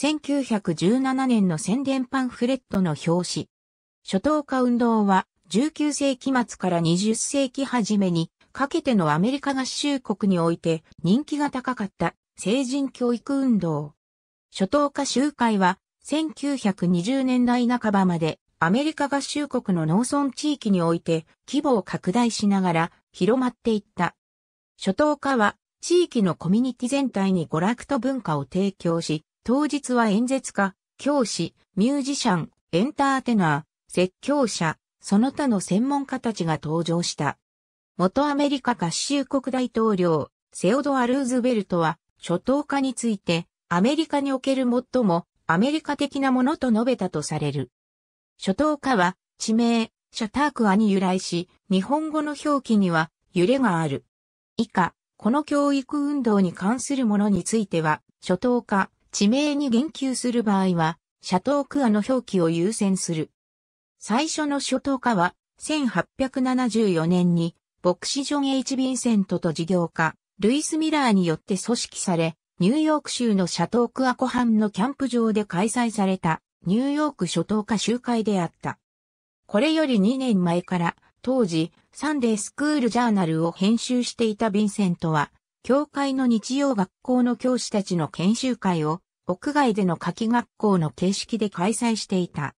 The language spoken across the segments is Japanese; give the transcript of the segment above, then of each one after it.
1917年の宣伝パンフレットの表紙。初等化運動は19世紀末から20世紀初めにかけてのアメリカ合衆国において人気が高かった成人教育運動。初等化集会は1920年代半ばまでアメリカ合衆国の農村地域において規模を拡大しながら広まっていった。初等化は地域のコミュニティ全体に娯楽と文化を提供し、当日は演説家、教師、ミュージシャン、エンターテナー、説教者、その他の専門家たちが登場した。元アメリカ合衆国大統領、セオドア・ルーズベルトは、初等化について、アメリカにおける最もアメリカ的なものと述べたとされる。初等化は、地名、シャタークアに由来し、日本語の表記には揺れがある。以下、この教育運動に関するものについては、初等化、地名に言及する場合は、シャトークアの表記を優先する。最初の初等科は、1874年に、牧師ジョン・ H・ ヴィンセントと事業家、ルイス・ミラーによって組織され、ニューヨーク州のシャトークア湖畔のキャンプ場で開催された、ニューヨーク初等科集会であった。これより2年前から、当時、サンデースクールジャーナルを編集していたヴィンセントは、教会の日曜学校の教師たちの研修会を屋外での夏季学校の形式で開催していた。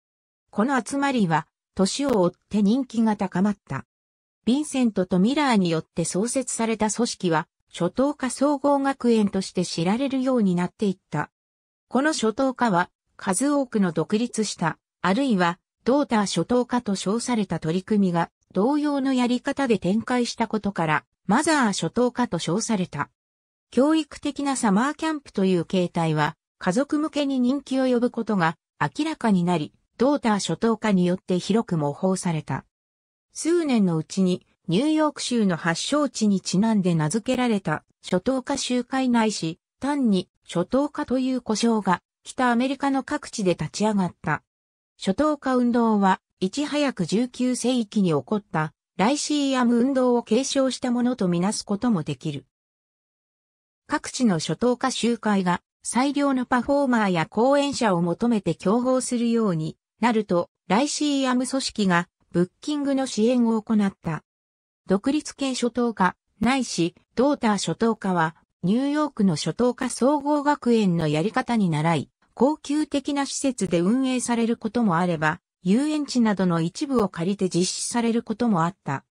この集まりは、年を追って人気が高まった。ヴィンセントとミラーによって創設された組織は、初等科総合学園として知られるようになっていった。この初等科は、数多くの独立した、あるいは、ドーター初等科と称された取り組みが、同様のやり方で展開したことから、マザー初等科と称された。教育的なサマーキャンプという形態は、家族向けに人気を呼ぶことが明らかになり、ドーター初等化によって広く模倣された。数年のうちにニューヨーク州の発祥地にちなんで名付けられた初等化集会ないし、単に初等化という呼称が北アメリカの各地で立ち上がった。初等化運動は、いち早く19世紀に起こったライシーアム運動を継承したものとみなすこともできる。各地の諸島化集会が最良のパフォーマーや講演者を求めて競合するようになると、ライシーアム組織がブッキングの支援を行った。独立系初等科、ないし、ドーター初等科は、ニューヨークの初等科総合学園のやり方に習い、高級的な施設で運営されることもあれば、遊園地などの一部を借りて実施されることもあった。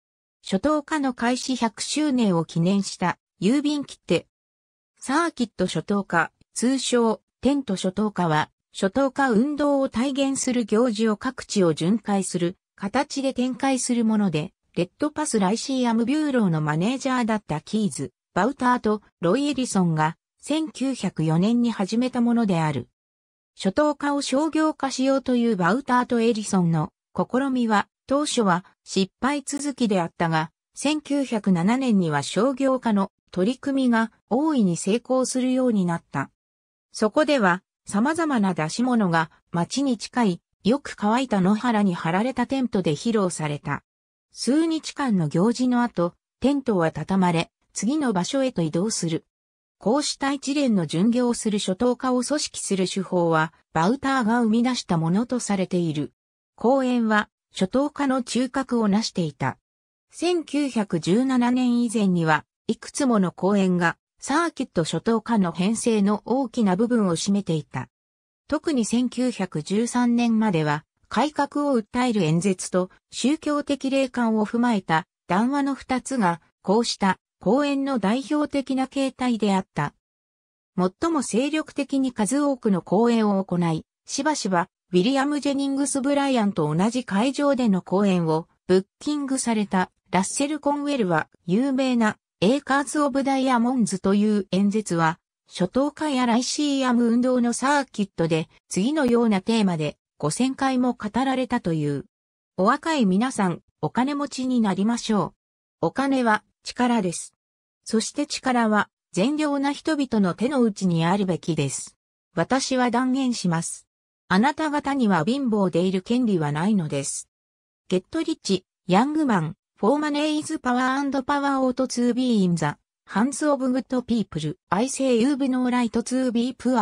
初等科の開始100周年を記念した郵便切手。サーキット初等科通称、テント諸島化は、諸島化運動を体現する行事を各地を巡回する、形で展開するもので、レッドパスライシーアムビューローのマネージャーだったキーズ、バウターとロイ・エリソンが1904年に始めたものである。諸島化を商業化しようというバウターとエリソンの試みは当初は失敗続きであったが、1907年には商業化の取り組みが大いに成功するようになった。そこでは、様々な出し物が町に近い、よく乾いた野原に張られたテントで披露された。数日間の行事の後、テントは畳まれ、次の場所へと移動する。こうした一連の巡業をする初等化を組織する手法は、バウターが生み出したものとされている。公園は、初等化の中核を成していた。1917年以前には、いくつもの公園がサーキット初等化の編成の大きな部分を占めていた。特に1913年までは、改革を訴える演説と宗教的霊感を踏まえた談話の二つが、こうした講演の代表的な形態であった。最も精力的に数多くの講演を行い、しばしばウィリアム・ジェニングス・ブライアンと同じ会場での講演をブッキングされたラッセル・コンウェルは有名なエーカーズ・オブ・ダイヤモンズという演説は、初等会やライシーアム運動のサーキットで、次のようなテーマで5000回も語られたという。お若い皆さん、お金持ちになりましょう。お金は力です。そして力は善良な人々の手の内にあるべきです。私は断言します。あなた方には貧乏でいる権利はないのです。ゲットリッチ、ヤングマン、オーマネイズパワーパワーオート a n ー p o w ン r ought to be in t h イ hands of good ー e o p u v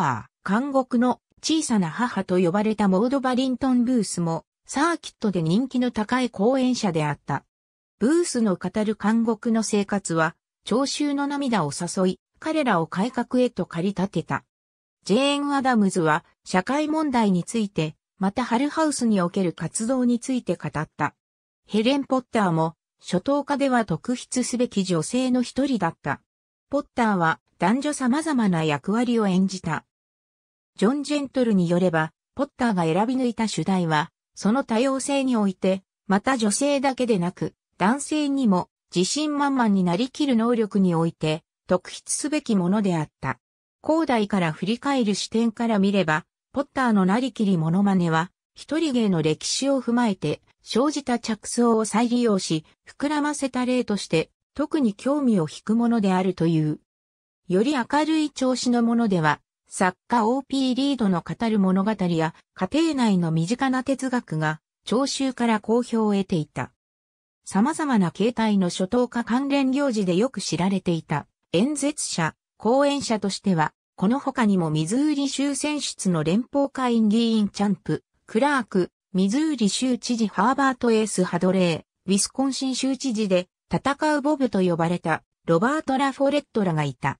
監獄の小さな母と呼ばれたモード・バリントン・ブースもサーキットで人気の高い講演者であった。ブースの語る監獄の生活は聴衆の涙を誘い、彼らを改革へと駆り立てた。ジェーン・アダムズは社会問題について、またハルハウスにおける活動について語った。ヘレン・ポッターも初等科では特筆すべき女性の一人だった。ポッターは男女様々な役割を演じた。ジョン・ジェントルによれば、ポッターが選び抜いた主題は、その多様性において、また女性だけでなく、男性にも自信満々になりきる能力において、特筆すべきものであった。後代から振り返る視点から見れば、ポッターのなりきりモノマネは、一人芸の歴史を踏まえて、生じた着想を再利用し、膨らませた例として、特に興味を引くものであるという。より明るい調子のものでは、作家 OP リードの語る物語や、家庭内の身近な哲学が、聴衆から好評を得ていた。様々な形態の初等化関連行事でよく知られていた、演説者、講演者としては、この他にもミズーリ州選出の連邦会議員チャンプ、クラーク、ミズーリ州知事ハーバート・エース・ハドレー、ウィスコンシン州知事で、戦うボブと呼ばれた、ロバート・ラフォレットらがいた。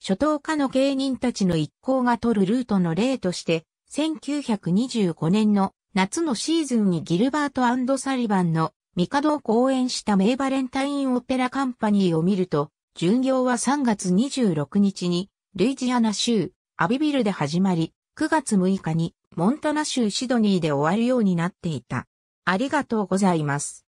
初等科の芸人たちの一行が取るルートの例として、1925年の夏のシーズンにギルバートサリバンのミカドを講演した名バレンタインオペラカンパニーを見ると、巡業は3月26日にルイジアナ州アビビルで始まり、9月6日にモンタナ州シドニーで終わるようになっていた。ありがとうございます。